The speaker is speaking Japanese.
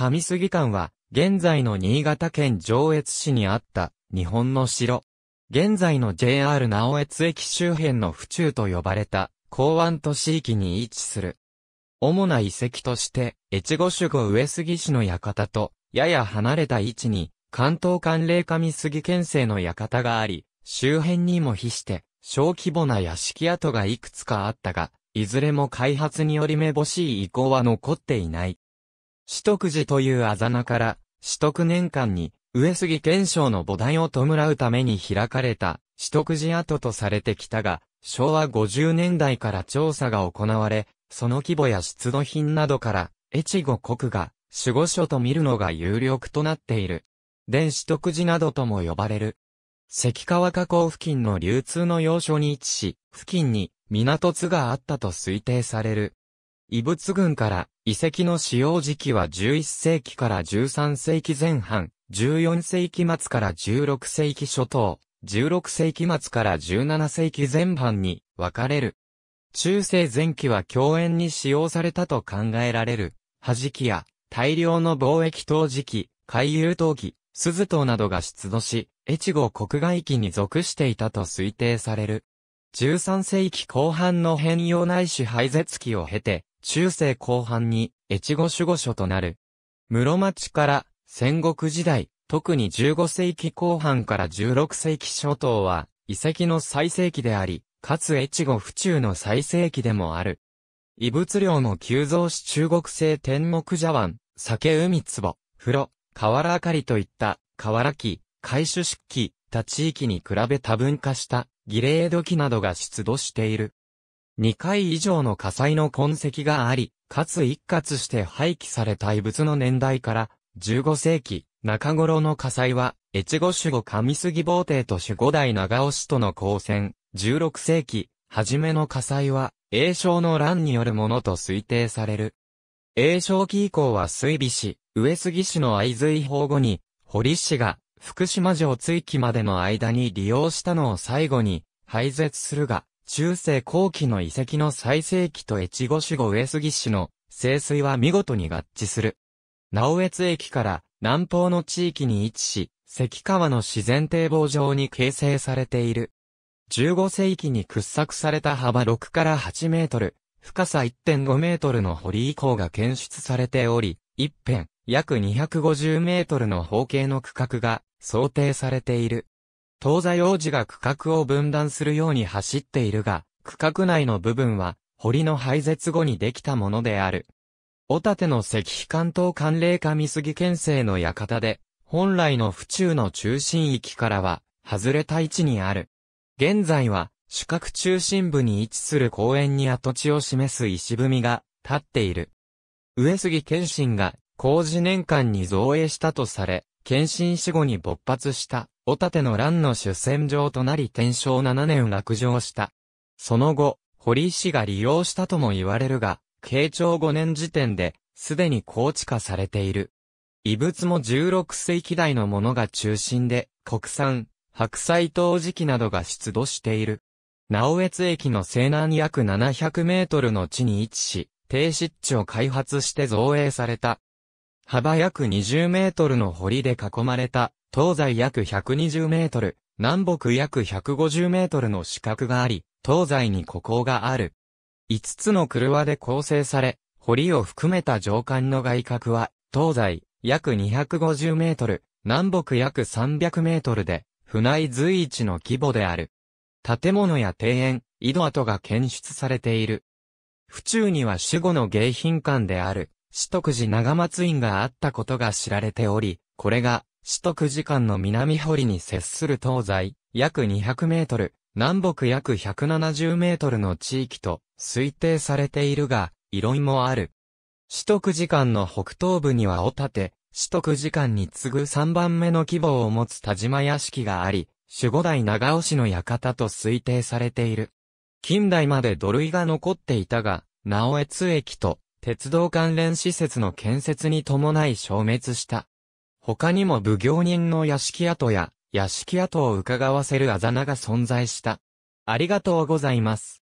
上杉館は、現在の新潟県上越市にあった、日本の城。現在の JR 直越駅周辺の府中と呼ばれた、港湾都市域に位置する。主な遺跡として、越後守護上杉市の館と、やや離れた位置に、関東関連上杉県政の館があり、周辺にも比して、小規模な屋敷跡がいくつかあったが、いずれも開発によりめぼしい遺構は残っていない。四徳寺というあざ名から、四徳年間に、上杉謙章の菩提を弔うために開かれた、四徳寺跡とされてきたが、昭和50年代から調査が行われ、その規模や出土品などから、越後国が、守護所と見るのが有力となっている。伝子徳寺などとも呼ばれる。関川河口付近の流通の要所に位置し、付近に港津があったと推定される。異物群から遺跡の使用時期は11世紀から13世紀前半、14世紀末から16世紀初頭、16世紀末から17世紀前半に分かれる。中世前期は共演に使用されたと考えられる、弾きや大量の貿易陶磁器、海遊陶器、鈴刀などが出土し、越後国外期に属していたと推定される。13世紀後半の変容ないし廃絶期を経て、中世後半に越後守護所となる。室町から戦国時代、特に15世紀後半から16世紀初頭は、遺跡の最盛期であり、かつ越後府中の最盛期でもある。遺物量も急増し中国製天目茶碗、酒海壺、風呂、瓦明かりといった、瓦木、海種漆器、他地域に比べ多文化した、儀礼土器などが出土している。2回以上の火災の痕跡があり、かつ一括して廃棄された遺物の年代から、15世紀、中頃の火災は、越後守護上杉坊帝と守護代長尾氏との交戦、16世紀、初めの火災は、栄翔の乱によるものと推定される。栄翔期以降は水尾氏、上杉氏の図随法後に、堀氏が、福島城追記までの間に利用したのを最後に、廃絶するが、中世後期の遺跡の最盛期と越後守護上杉市の清水は見事に合致する。直越駅から南方の地域に位置し、関川の自然堤防上に形成されている。15世紀に掘削された幅6から8メートル、深さ1.5メートルの堀以降が検出されており、一辺、約250メートルの方形の区画が想定されている。東西王子が区画を分断するように走っているが、区画内の部分は、堀の廃絶後にできたものである。小立の石碑関東関冷下見杉県政の館で、本来の府中の中心域からは、外れた位置にある。現在は、主角中心部に位置する公園に跡地を示す石踏みが、立っている。上杉謙信が、工事年間に造営したとされ、謙信死後に勃発したおたての乱の主戦場となり天正7年落城した。その後、堀石が利用したとも言われるが、慶長5年時点で、すでに高地化されている。遺物も16世紀代のものが中心で、国産、白菜陶磁器などが出土している。直越駅の西南約700メートルの地に位置し、低湿地を開発して造営された。幅約20メートルの堀で囲まれた東西約120メートル、南北約150メートルの四角があり、東西に孤高がある。5つの車で構成され、堀を含めた上官の外角は、東西約250メートル、南北約300メートルで、船井随一の規模である。建物や庭園、井戸跡が検出されている。府中には守護の迎賓館である、四徳寺長松院があったことが知られており、これが首都区時間の南堀に接する東西、約200メートル、南北約170メートルの地域と推定されているが、異論もある。首都区時間の北東部には尾立、首都区時間に次ぐ3番目の規模を持つ田島屋敷があり、守護代長尾市の館と推定されている。近代まで土塁が残っていたが、直江津駅と鉄道関連施設の建設に伴い消滅した。他にも奉行人の屋敷跡や、屋敷跡を伺わせるあざなが存在した。ありがとうございます。